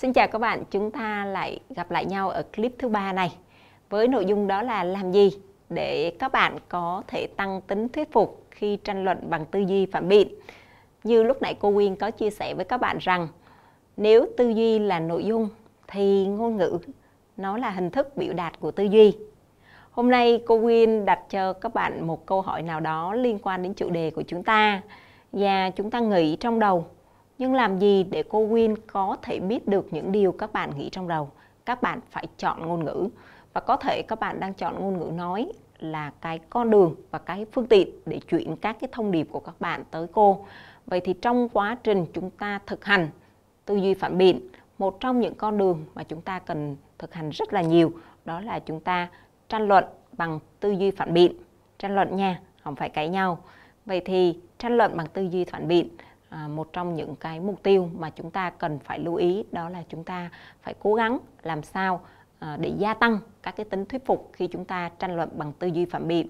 Xin chào các bạn, chúng ta lại gặp lại nhau ở clip thứ ba này với nội dung đó là làm gì để các bạn có thể tăng tính thuyết phục khi tranh luận bằng tư duy phản biện. Như lúc nãy cô Nguyên có chia sẻ với các bạn rằng nếu tư duy là nội dung thì ngôn ngữ nó là hình thức biểu đạt của tư duy. Hôm nay cô Nguyên đặt cho các bạn một câu hỏi nào đó liên quan đến chủ đề của chúng ta và chúng ta nghĩ trong đầu nhưng làm gì để cô Win có thể biết được những điều các bạn nghĩ trong đầu các bạn phải chọn ngôn ngữ và có thể các bạn đang chọn ngôn ngữ nói là cái con đường và cái phương tiện để chuyển các cái thông điệp của các bạn tới cô vậy thì trong quá trình chúng ta thực hành tư duy phản biện một trong những con đường mà chúng ta cần thực hành rất là nhiều đó là chúng ta tranh luận bằng tư duy phản biện tranh luận nha không phải cãi nhau vậy thì tranh luận bằng tư duy phản biện À, một trong những cái mục tiêu mà chúng ta cần phải lưu ý đó là chúng ta phải cố gắng làm sao à, để gia tăng các cái tính thuyết phục khi chúng ta tranh luận bằng tư duy phản biện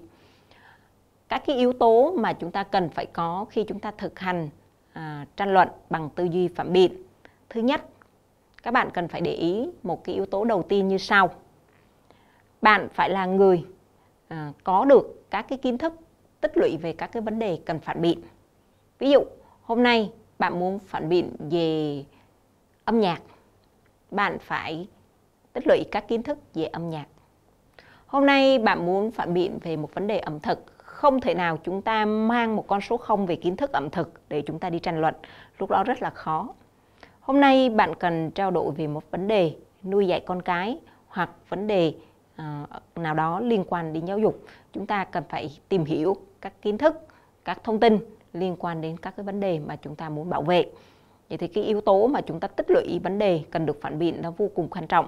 các cái yếu tố mà chúng ta cần phải có khi chúng ta thực hành à, tranh luận bằng tư duy phản biện thứ nhất các bạn cần phải để ý một cái yếu tố đầu tiên như sau bạn phải là người à, có được các cái kiến thức tích lũy về các cái vấn đề cần phản biện ví dụ Hôm nay bạn muốn phản biện về âm nhạc, bạn phải tích lũy các kiến thức về âm nhạc. Hôm nay bạn muốn phản biện về một vấn đề ẩm thực, không thể nào chúng ta mang một con số không về kiến thức ẩm thực để chúng ta đi tranh luận, lúc đó rất là khó. Hôm nay bạn cần trao đổi về một vấn đề nuôi dạy con cái hoặc vấn đề ờ, nào đó liên quan đến giáo dục. Chúng ta cần phải tìm hiểu các kiến thức, các thông tin liên quan đến các cái vấn đề mà chúng ta muốn bảo vệ. Vậy thì cái yếu tố mà chúng ta tích lũy vấn đề cần được phản biện nó vô cùng quan trọng.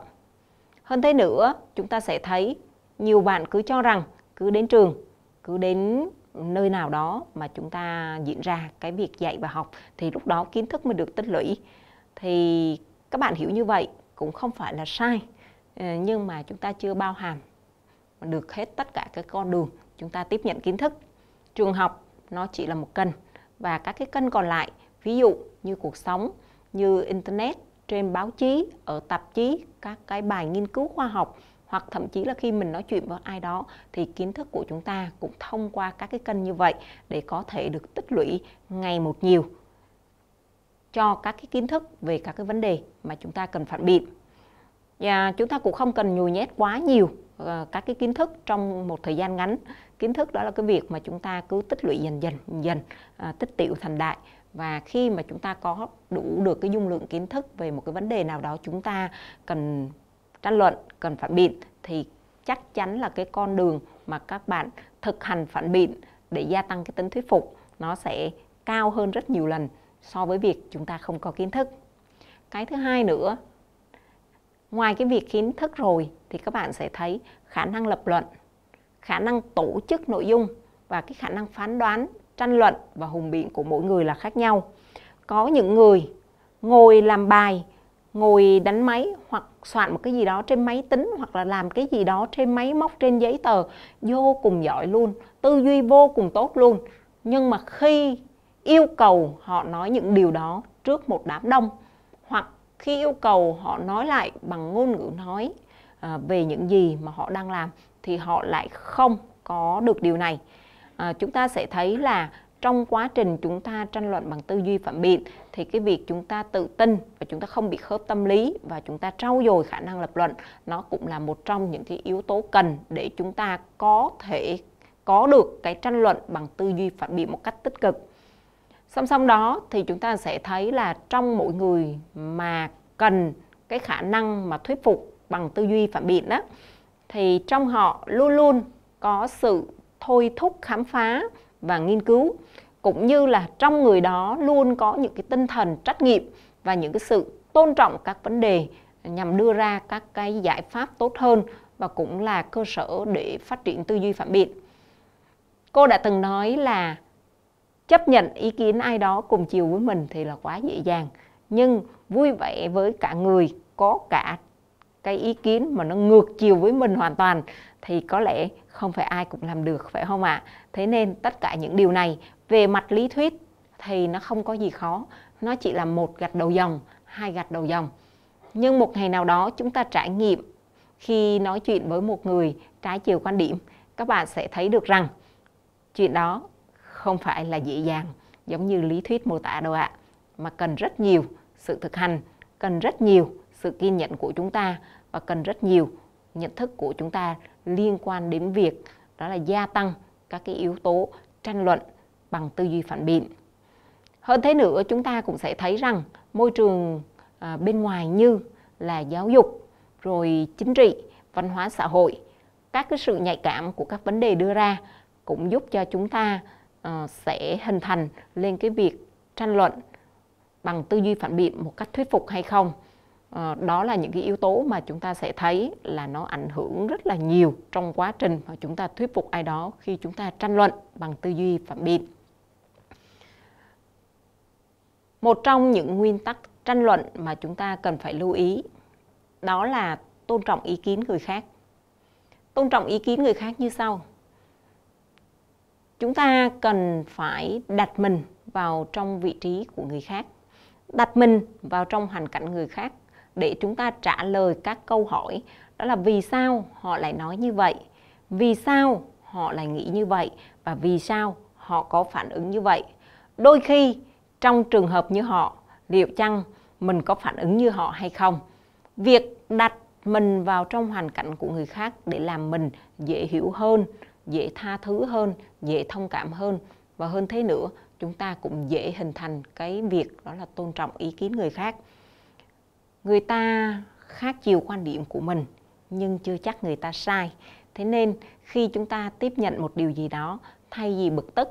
Hơn thế nữa, chúng ta sẽ thấy nhiều bạn cứ cho rằng cứ đến trường, cứ đến nơi nào đó mà chúng ta diễn ra cái việc dạy và học thì lúc đó kiến thức mới được tích lũy. Thì các bạn hiểu như vậy cũng không phải là sai, ờ, nhưng mà chúng ta chưa bao hàm được hết tất cả các con đường chúng ta tiếp nhận kiến thức. Trường học nó chỉ là một cân và các cái kênh còn lại ví dụ như cuộc sống như internet trên báo chí ở tạp chí các cái bài nghiên cứu khoa học hoặc thậm chí là khi mình nói chuyện với ai đó thì kiến thức của chúng ta cũng thông qua các cái kênh như vậy để có thể được tích lũy ngày một nhiều cho các cái kiến thức về các cái vấn đề mà chúng ta cần phản biện và chúng ta cũng không cần nhồi nhét quá nhiều ờ, các cái kiến thức trong một thời gian ngắn kiến thức đó là cái việc mà chúng ta cứ tích lũy dần dần dần à, tích tiểu thành đại và khi mà chúng ta có đủ được cái dung lượng kiến thức về một cái vấn đề nào đó chúng ta cần tranh luận cần phản biện thì chắc chắn là cái con đường mà các bạn thực hành phản biện để gia tăng cái tính thuyết phục nó sẽ cao hơn rất nhiều lần so với việc chúng ta không có kiến thức cái thứ hai nữa ngoài cái việc kiến thức rồi thì các bạn sẽ thấy khả năng lập luận khả năng tổ chức nội dung và cái khả năng phán đoán tranh luận và hùng biện của mỗi người là khác nhau có những người ngồi làm bài ngồi đánh máy hoặc soạn một cái gì đó trên máy tính hoặc là làm cái gì đó trên máy móc trên giấy tờ vô cùng giỏi luôn tư duy vô cùng tốt luôn nhưng mà khi yêu cầu họ nói những điều đó trước một đám đông hoặc khi yêu cầu họ nói lại bằng ngôn ngữ nói à, về những gì mà họ đang làm thì họ lại không có được điều này à, chúng ta sẽ thấy là trong quá trình chúng ta tranh luận bằng tư duy phản biện thì cái việc chúng ta tự tin và chúng ta không bị khớp tâm lý và chúng ta trau dồi khả năng lập luận nó cũng là một trong những cái yếu tố cần để chúng ta có thể có được cái tranh luận bằng tư duy phản biện một cách tích cực song song đó thì chúng ta sẽ thấy là trong mỗi người mà cần cái khả năng mà thuyết phục bằng tư duy phản biện đó thì trong họ luôn luôn có sự thôi thúc khám phá và nghiên cứu cũng như là trong người đó luôn có những cái tinh thần trách nhiệm và những cái sự tôn trọng các vấn đề nhằm đưa ra các cái giải pháp tốt hơn và cũng là cơ sở để phát triển tư duy phản biện. Cô đã từng nói là chấp nhận ý kiến ai đó cùng chiều với mình thì là quá dễ dàng nhưng vui vẻ với cả người có cả cái ý kiến mà nó ngược chiều với mình hoàn toàn thì có lẽ không phải ai cũng làm được phải không ạ? À? Thế nên tất cả những điều này về mặt lý thuyết thì nó không có gì khó, nó chỉ là một gạch đầu dòng, hai gạch đầu dòng. Nhưng một ngày nào đó chúng ta trải nghiệm khi nói chuyện với một người trái chiều quan điểm, các bạn sẽ thấy được rằng chuyện đó không phải là dễ dàng giống như lý thuyết mô tả đâu ạ, à, mà cần rất nhiều sự thực hành, cần rất nhiều sự kiên nhẫn của chúng ta và cần rất nhiều nhận thức của chúng ta liên quan đến việc đó là gia tăng các cái yếu tố tranh luận bằng tư duy phản biện. Hơn thế nữa chúng ta cũng sẽ thấy rằng môi trường à, bên ngoài như là giáo dục, rồi chính trị, văn hóa xã hội, các cái sự nhạy cảm của các vấn đề đưa ra cũng giúp cho chúng ta ờ, sẽ hình thành lên cái việc tranh luận bằng tư duy phản biện một cách thuyết phục hay không Ờ, đó là những cái yếu tố mà chúng ta sẽ thấy là nó ảnh hưởng rất là nhiều trong quá trình mà chúng ta thuyết phục ai đó khi chúng ta tranh luận bằng tư duy phản biện một trong những nguyên tắc tranh luận mà chúng ta cần phải lưu ý đó là tôn trọng ý kiến người khác tôn trọng ý kiến người khác như sau chúng ta cần phải đặt mình vào trong vị trí của người khác đặt mình vào trong hoàn cảnh người khác để chúng ta trả lời các câu hỏi đó là vì sao họ lại nói như vậy vì sao họ lại nghĩ như vậy và vì sao họ có phản ứng như vậy đôi khi trong trường hợp như họ liệu chăng mình có phản ứng như họ hay không việc đặt mình vào trong hoàn cảnh của người khác để làm mình dễ hiểu hơn dễ tha thứ hơn dễ thông cảm hơn và hơn thế nữa chúng ta cũng dễ hình thành cái việc đó là tôn trọng ý kiến người khác người ta khác chiều quan điểm của mình nhưng chưa chắc người ta sai thế nên khi chúng ta tiếp nhận một điều gì đó thay vì bực tức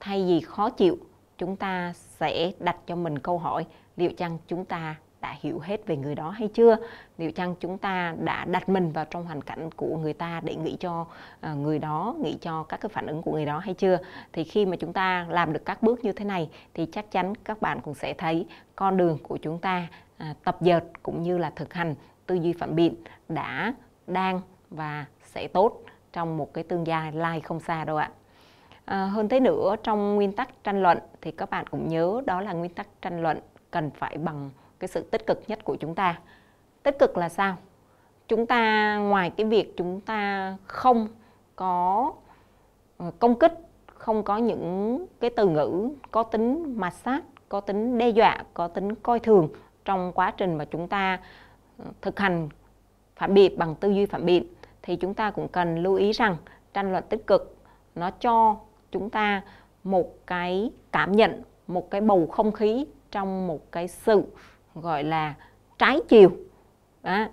thay vì khó chịu chúng ta sẽ đặt cho mình câu hỏi liệu chăng chúng ta đã hiểu hết về người đó hay chưa liệu chăng chúng ta đã đặt mình vào trong hoàn cảnh của người ta để nghĩ cho ờ, người đó nghĩ cho các cái phản ứng của người đó hay chưa thì khi mà chúng ta làm được các bước như thế này thì chắc chắn các bạn cũng sẽ thấy con đường của chúng ta À, tập dượt cũng như là thực hành tư duy phản biện đã đang và sẽ tốt trong một cái tương lai lai không xa đâu ạ. À, hơn thế nữa trong nguyên tắc tranh luận thì các bạn cũng nhớ đó là nguyên tắc tranh luận cần phải bằng cái sự tích cực nhất của chúng ta. Tích cực là sao? Chúng ta ngoài cái việc chúng ta không có ờ, công kích, không có những cái từ ngữ có tính mạt sát, có tính đe dọa, có tính coi thường trong quá trình mà chúng ta ờ, thực hành phản biện bằng tư duy phản biện thì chúng ta cũng cần lưu ý rằng tranh luận tích cực nó cho chúng ta một cái cảm nhận một cái bầu không khí trong một cái sự gọi là trái chiều à,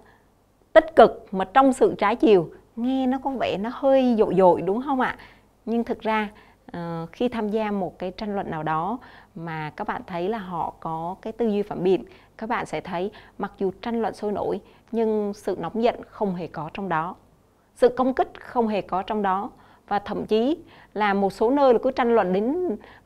tích cực mà trong sự trái chiều nghe nó có vẻ nó hơi dội dội đúng không ạ nhưng thực ra Ờ, khi tham gia một cái tranh luận nào đó mà các bạn thấy là họ có cái tư duy phản biện các bạn sẽ thấy mặc dù tranh luận sôi nổi nhưng sự nóng giận không hề có trong đó sự công kích không hề có trong đó và thậm chí là một số nơi là cứ tranh luận đến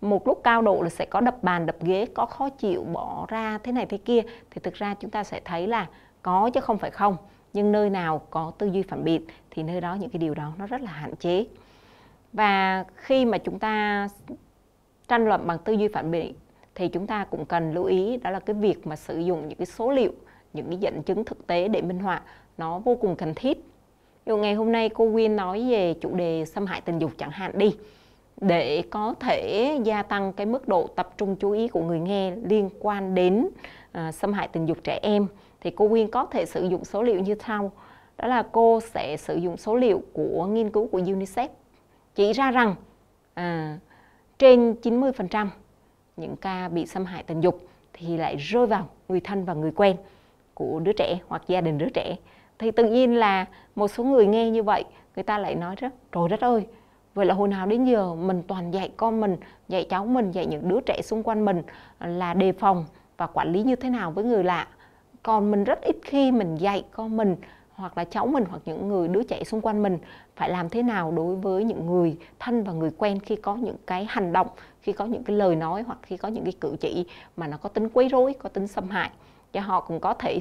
một lúc cao độ là sẽ có đập bàn đập ghế có khó chịu bỏ ra thế này thế kia thì thực ra chúng ta sẽ thấy là có chứ không phải không nhưng nơi nào có tư duy phản biện thì nơi đó những cái điều đó nó rất là hạn chế và khi mà chúng ta tranh luận bằng tư duy phản biện thì chúng ta cũng cần lưu ý đó là cái việc mà sử dụng những cái số liệu những cái dẫn chứng thực tế để minh họa nó vô cùng cần thiết Dù ngày hôm nay cô Win nói về chủ đề xâm hại tình dục chẳng hạn đi để có thể gia tăng cái mức độ tập trung chú ý của người nghe liên quan đến uh, xâm hại tình dục trẻ em thì cô Win có thể sử dụng số liệu như sau đó là cô sẽ sử dụng số liệu của nghiên cứu của UNICEF chỉ ra rằng à, trên 90% những ca bị xâm hại tình dục thì lại rơi vào người thân và người quen của đứa trẻ hoặc gia đình đứa trẻ thì tự nhiên là một số người nghe như vậy người ta lại nói rất trời đất ơi vậy là hồi nào đến giờ mình toàn dạy con mình dạy cháu mình dạy những đứa trẻ xung quanh mình là đề phòng và quản lý như thế nào với người lạ còn mình rất ít khi mình dạy con mình hoặc là cháu mình hoặc những người đứa trẻ xung quanh mình phải làm thế nào đối với những người thân và người quen khi có những cái hành động khi có những cái lời nói hoặc khi có những cái cử chỉ mà nó có tính quấy rối có tính xâm hại cho họ cũng có thể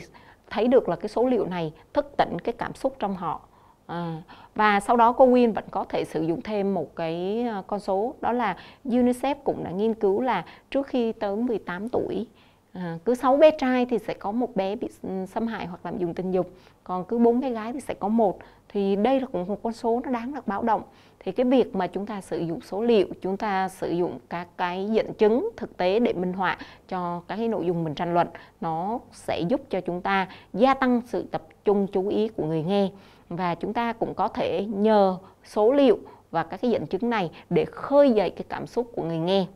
thấy được là cái số liệu này thức tỉnh cái cảm xúc trong họ À, và sau đó cô Win vẫn có thể sử dụng thêm một cái à, con số đó là UNICEF cũng đã nghiên cứu là trước khi tới 18 tuổi À, cứ 6 bé trai thì sẽ có một bé bị ừ, xâm hại hoặc làm dùng tình dục còn cứ bốn bé gái thì sẽ có một thì đây là cũng một con số nó đáng được báo động thì cái việc mà chúng ta sử dụng số liệu chúng ta sử dụng các cái dẫn chứng thực tế để minh họa cho các cái nội dung mình tranh luận nó sẽ giúp cho chúng ta gia tăng sự tập trung chú ý của người nghe và chúng ta cũng có thể nhờ số liệu và các cái dẫn chứng này để khơi dậy cái cảm xúc của người nghe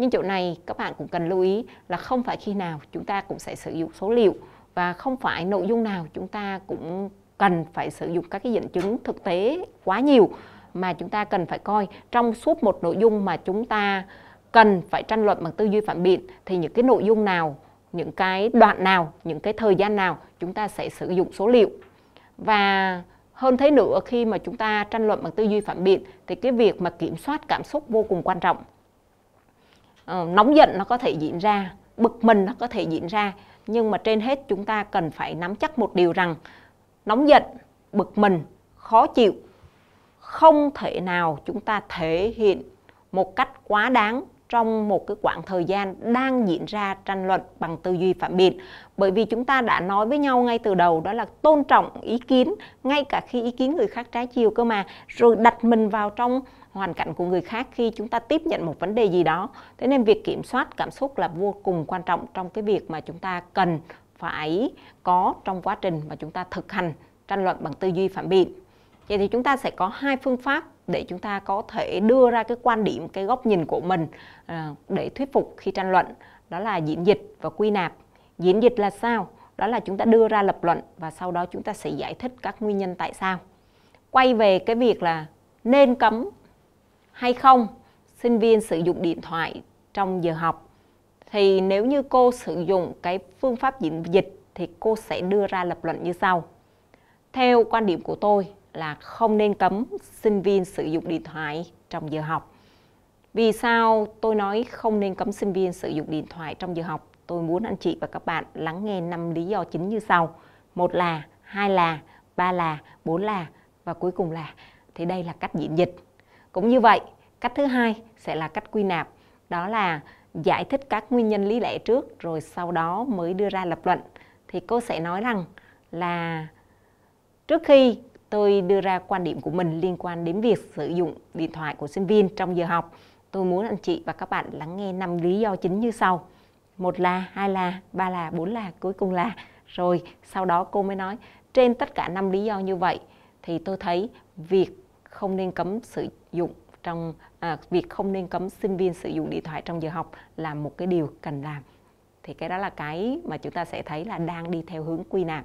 nhưng chỗ này các bạn cũng cần lưu ý là không phải khi nào chúng ta cũng sẽ sử dụng số liệu và không phải nội dung nào chúng ta cũng cần phải sử dụng các cái dẫn chứng thực tế quá nhiều mà chúng ta cần phải coi trong suốt một nội dung mà chúng ta cần phải tranh luận bằng tư duy phản biện thì những cái nội dung nào những cái đoạn nào những cái thời gian nào chúng ta sẽ sử dụng số liệu và hơn thế nữa khi mà chúng ta tranh luận bằng tư duy phản biện thì cái việc mà kiểm soát cảm xúc vô cùng quan trọng Ờ, nóng giận nó có thể diễn ra bực mình nó có thể diễn ra nhưng mà trên hết chúng ta cần phải nắm chắc một điều rằng nóng giận bực mình khó chịu không thể nào chúng ta thể hiện một cách quá đáng trong một cái khoảng thời gian đang diễn ra tranh luận bằng tư duy phản biện bởi vì chúng ta đã nói với nhau ngay từ đầu đó là tôn trọng ý kiến ngay cả khi ý kiến người khác trái chiều cơ mà rồi đặt mình vào trong hoàn cảnh của người khác khi chúng ta tiếp nhận một vấn đề gì đó thế nên việc kiểm soát cảm xúc là vô cùng quan trọng trong cái việc mà chúng ta cần phải có trong quá trình mà chúng ta thực hành tranh luận bằng tư duy phản biện vậy thì chúng ta sẽ có hai phương pháp để chúng ta có thể đưa ra cái quan điểm cái góc nhìn của mình ờ, để thuyết phục khi tranh luận đó là diễn dịch và quy nạp diễn dịch là sao đó là chúng ta đưa ra lập luận và sau đó chúng ta sẽ giải thích các nguyên nhân tại sao quay về cái việc là nên cấm hay không sinh viên sử dụng điện thoại trong giờ học thì nếu như cô sử dụng cái phương pháp diễn dịch thì cô sẽ đưa ra lập luận như sau. Theo quan điểm của tôi là không nên cấm sinh viên sử dụng điện thoại trong giờ học. Vì sao tôi nói không nên cấm sinh viên sử dụng điện thoại trong giờ học? Tôi muốn anh chị và các bạn lắng nghe năm lý do chính như sau. Một là, hai là, ba là, bốn là và cuối cùng là. Thì đây là cách diễn dịch. Cũng như vậy, cách thứ hai sẽ là cách quy nạp, đó là giải thích các nguyên nhân lý lẽ trước rồi sau đó mới đưa ra lập luận. Thì cô sẽ nói rằng là trước khi tôi đưa ra quan điểm của mình liên quan đến việc sử dụng điện thoại của sinh viên trong giờ học, tôi muốn anh chị và các bạn lắng nghe năm lý do chính như sau. Một là, hai là, ba là, bốn là, cuối cùng là. Rồi sau đó cô mới nói trên tất cả năm lý do như vậy thì tôi thấy việc không nên cấm sử dụng trong à, việc không nên cấm sinh viên sử dụng điện thoại trong giờ học là một cái điều cần làm thì cái đó là cái mà chúng ta sẽ thấy là đang đi theo hướng quy nạp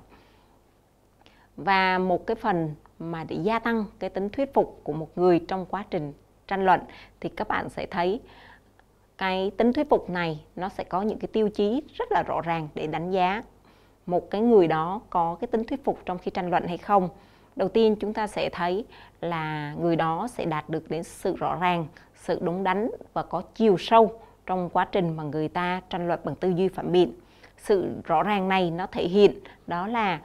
và một cái phần mà để gia tăng cái tính thuyết phục của một người trong quá trình tranh luận thì các bạn sẽ thấy cái tính thuyết phục này nó sẽ có những cái tiêu chí rất là rõ ràng để đánh giá một cái người đó có cái tính thuyết phục trong khi tranh luận hay không đầu tiên chúng ta sẽ thấy là người đó sẽ đạt được đến sự rõ ràng sự đúng đắn và có chiều sâu trong quá trình mà người ta tranh luận bằng tư duy phản biện sự rõ ràng này nó thể hiện đó là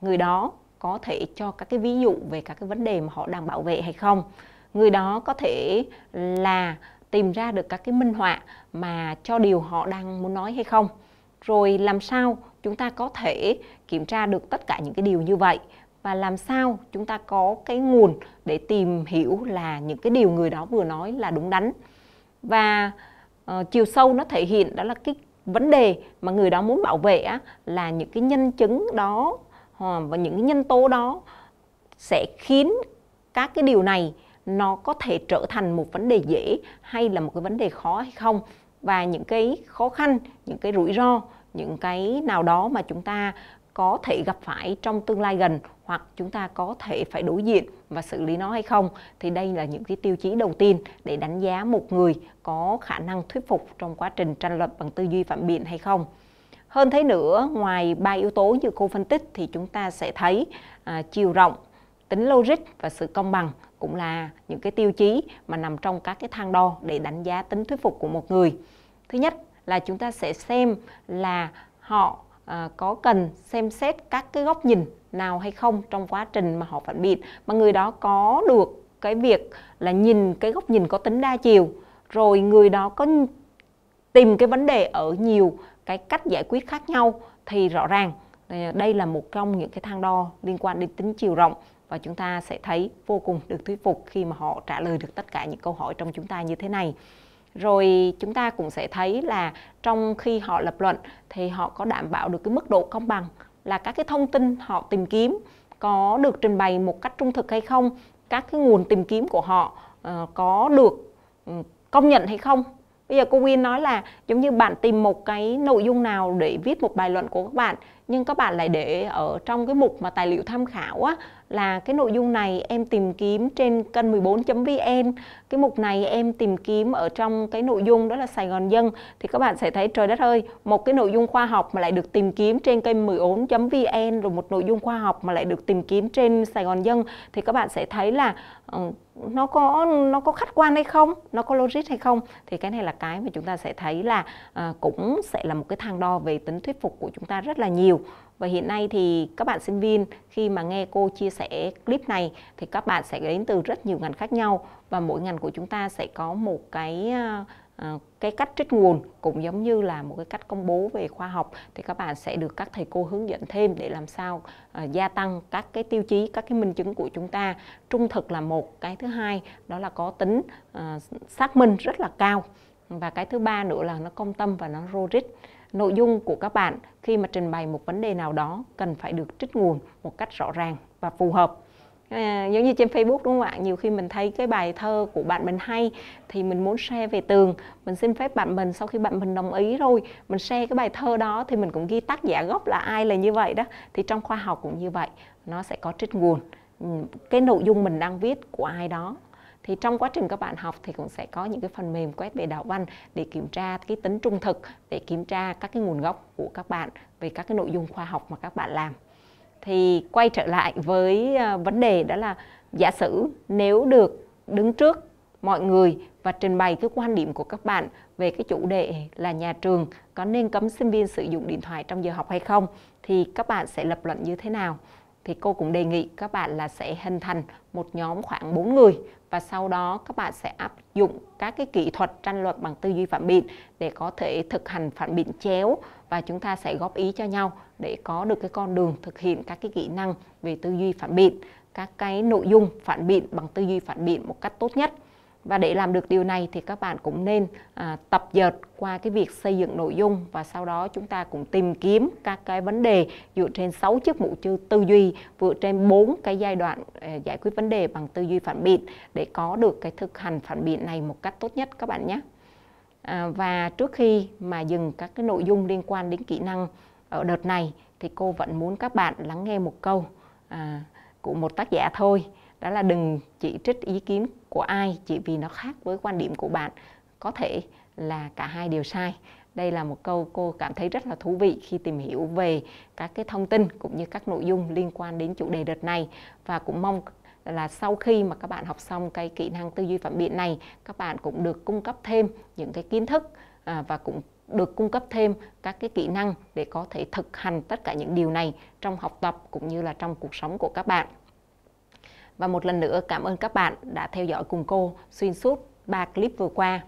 người đó có thể cho các cái ví dụ về các cái vấn đề mà họ đang bảo vệ hay không người đó có thể là tìm ra được các cái minh họa mà cho điều họ đang muốn nói hay không rồi làm sao chúng ta có thể kiểm tra được tất cả những cái điều như vậy và làm sao chúng ta có cái nguồn để tìm hiểu là những cái điều người đó vừa nói là đúng đắn và uh, chiều sâu nó thể hiện đó là cái vấn đề mà người đó muốn bảo vệ á, là những cái nhân chứng đó ờ, và những cái nhân tố đó sẽ khiến các cái điều này nó có thể trở thành một vấn đề dễ hay là một cái vấn đề khó hay không và những cái khó khăn những cái rủi ro những cái nào đó mà chúng ta có thể gặp phải trong tương lai gần hoặc chúng ta có thể phải đối diện và xử lý nó hay không thì đây là những cái tiêu chí đầu tiên để đánh giá một người có khả năng thuyết phục trong quá trình tranh luận bằng tư duy phản biện hay không hơn thế nữa ngoài ba yếu tố như cô phân tích thì chúng ta sẽ thấy à, chiều rộng tính logic và sự công bằng cũng là những cái tiêu chí mà nằm trong các cái thang đo để đánh giá tính thuyết phục của một người thứ nhất là chúng ta sẽ xem là họ À, có cần xem xét các cái góc nhìn nào hay không trong quá trình mà họ phản biện mà người đó có được cái việc là nhìn cái góc nhìn có tính đa chiều rồi người đó có tìm cái vấn đề ở nhiều cái cách giải quyết khác nhau thì rõ ràng đây là một trong những cái thang đo liên quan đến tính chiều rộng và chúng ta sẽ thấy vô cùng được thuyết phục khi mà họ trả lời được tất cả những câu hỏi trong chúng ta như thế này rồi chúng ta cũng sẽ thấy là trong khi họ lập luận thì họ có đảm bảo được cái mức độ công bằng là các cái thông tin họ tìm kiếm có được trình bày một cách trung thực hay không các cái nguồn tìm kiếm của họ uh, có được ừ, công nhận hay không bây giờ cô Win nói là giống như bạn tìm một cái nội dung nào để viết một bài luận của các bạn nhưng các bạn lại để ở trong cái mục mà tài liệu tham khảo á là cái nội dung này em tìm kiếm trên kênh 14.vn cái mục này em tìm kiếm ở trong cái nội dung đó là Sài Gòn Dân thì các bạn sẽ thấy trời đất ơi một cái nội dung khoa học mà lại được tìm kiếm trên kênh 14.vn rồi một nội dung khoa học mà lại được tìm kiếm trên Sài Gòn Dân thì các bạn sẽ thấy là ờ, nó có nó có khách quan hay không nó có logic hay không thì cái này là cái mà chúng ta sẽ thấy là à, cũng sẽ là một cái thang đo về tính thuyết phục của chúng ta rất là nhiều và hiện nay thì các bạn sinh viên khi mà nghe cô chia sẻ clip này thì các bạn sẽ đến từ rất nhiều ngành khác nhau và mỗi ngành của chúng ta sẽ có một cái uh, Ờ, cái cách trích nguồn cũng giống như là một cái cách công bố về khoa học thì các bạn sẽ được các thầy cô hướng dẫn thêm để làm sao ờ, gia tăng các cái tiêu chí các cái minh chứng của chúng ta trung thực là một cái thứ hai đó là có tính ờ, xác minh rất là cao và cái thứ ba nữa là nó công tâm và nó logic nội dung của các bạn khi mà trình bày một vấn đề nào đó cần phải được trích nguồn một cách rõ ràng và phù hợp À, giống như trên Facebook đúng không ạ? Nhiều khi mình thấy cái bài thơ của bạn mình hay thì mình muốn share về tường, mình xin phép bạn mình sau khi bạn mình đồng ý rồi, mình share cái bài thơ đó thì mình cũng ghi tác giả gốc là ai là như vậy đó. Thì trong khoa học cũng như vậy, nó sẽ có trích nguồn ừ, cái nội dung mình đang viết của ai đó thì trong quá trình các bạn học thì cũng sẽ có những cái phần mềm quét về đạo văn để kiểm tra cái tính trung thực để kiểm tra các cái nguồn gốc của các bạn về các cái nội dung khoa học mà các bạn làm thì quay trở lại với ờ, vấn đề đó là giả sử nếu được đứng trước mọi người và trình bày cái quan điểm của các bạn về cái chủ đề là nhà trường có nên cấm sinh viên sử dụng điện thoại trong giờ học hay không thì các bạn sẽ lập luận như thế nào thì cô cũng đề nghị các bạn là sẽ hình thành một nhóm khoảng 4 người và sau đó các bạn sẽ áp dụng các cái kỹ thuật tranh luận bằng tư duy phản biện để có thể thực hành phản biện chéo và chúng ta sẽ góp ý cho nhau để có được cái con đường thực hiện các cái kỹ năng về tư duy phản biện các cái nội dung phản biện bằng tư duy phản biện một cách tốt nhất và để làm được điều này thì các bạn cũng nên à, tập dượt qua cái việc xây dựng nội dung và sau đó chúng ta cũng tìm kiếm các cái vấn đề dựa trên 6 chiếc mũ chữ tư duy dựa trên bốn cái giai đoạn à, giải quyết vấn đề bằng tư duy phản biện để có được cái thực hành phản biện này một cách tốt nhất các bạn nhé. Ờ, và trước khi mà dừng các cái nội dung liên quan đến kỹ năng ở đợt này thì cô vẫn muốn các bạn lắng nghe một câu à, của một tác giả thôi đó là đừng chỉ trích ý kiến của ai chỉ vì nó khác với quan điểm của bạn có thể là cả hai đều sai đây là một câu cô cảm thấy rất là thú vị khi tìm hiểu về các cái thông tin cũng như các nội dung liên quan đến chủ đề đợt này và cũng mong là sau khi mà các bạn học xong cái kỹ năng tư duy phản biện này các bạn cũng được cung cấp thêm những cái kiến thức à, và cũng được cung cấp thêm các cái kỹ năng để có thể thực hành tất cả những điều này trong học tập cũng như là trong cuộc sống của các bạn. Và một lần nữa cảm ơn các bạn đã theo dõi cùng cô xuyên suốt ba clip vừa qua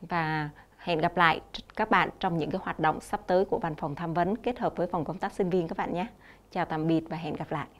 và hẹn gặp lại các bạn trong những cái hoạt động sắp tới của văn phòng tham vấn kết hợp với phòng công tác sinh viên các bạn nhé. Chào tạm biệt và hẹn gặp lại.